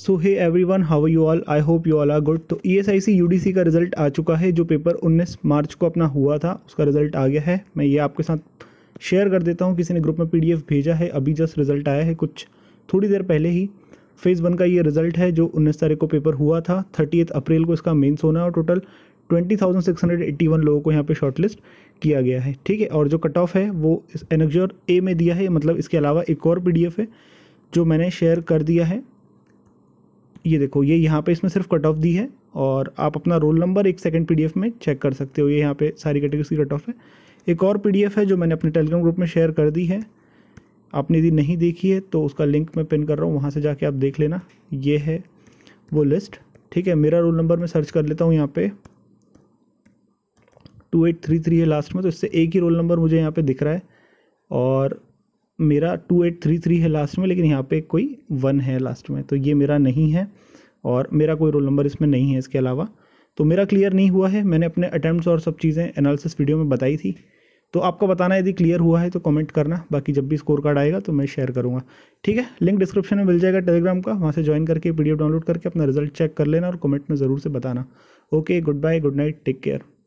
so hey everyone how you all I hope you all are good तो E S I C U D C का result आ चुका है जो paper उन्नीस मार्च को अपना हुआ था उसका रिजल्ट आ गया है मैं ये आपके साथ शेयर कर देता हूँ किसी ने ग्रुप में पी डी एफ भेजा है अभी जस्ट रिजल्ट आया है कुछ थोड़ी देर पहले ही फेज़ वन का ये रिजल्ट है जो उन्नीस तारीख को पेपर हुआ था थर्टी अप्रैल को इसका मेन्स होना है और total twenty thousand six hundred eighty one लोगों को यहाँ पे शॉर्टलिस्ट किया गया है ठीक है और जो कट ऑफ है वो इस एनेक्जर ए में दिया है मतलब इसके अलावा एक और पी डी एफ है जो मैंने शेयर कर दिया है ये देखो ये यहाँ पे इसमें सिर्फ कट ऑफ दी है और आप अपना रोल नंबर एक सेकंड पीडीएफ में चेक कर सकते हो ये यहाँ पे सारी कैटेगरीज की कट ऑफ है एक और पीडीएफ है जो मैंने अपने टेलीग्राम ग्रुप में शेयर कर दी है आपने यदि नहीं देखी है तो उसका लिंक मैं पिन कर रहा हूँ वहाँ से जाके आप देख लेना ये है वो लिस्ट ठीक है मेरा रोल नंबर मैं सर्च कर लेता हूँ यहाँ पे टू एट थ्री थ्री है लास्ट में तो इससे एक ही रोल नंबर मुझे यहाँ पर दिख रहा है और मेरा टू एट थ्री थ्री है लास्ट में लेकिन यहाँ पे कोई वन है लास्ट में तो ये मेरा नहीं है और मेरा कोई रोल नंबर इसमें नहीं है इसके अलावा तो मेरा क्लियर नहीं हुआ है मैंने अपने अटैम्प्ट और सब चीज़ें एनालिसिस वीडियो में बताई थी तो आपका बताना यदि क्लियर हुआ है तो कमेंट करना बाकी जब भी स्कोर कार्ड आएगा तो मैं शेयर करूँगा ठीक है लिंक डिस्क्रिप्शन में मिल जाएगा टेलीग्राम का वहाँ से ज्वाइन करके वीडियो डाउनलोड करके अपना रिजल्ट चेक कर लेना और कमेंट में ज़रूर से बताना okay good bye good night take care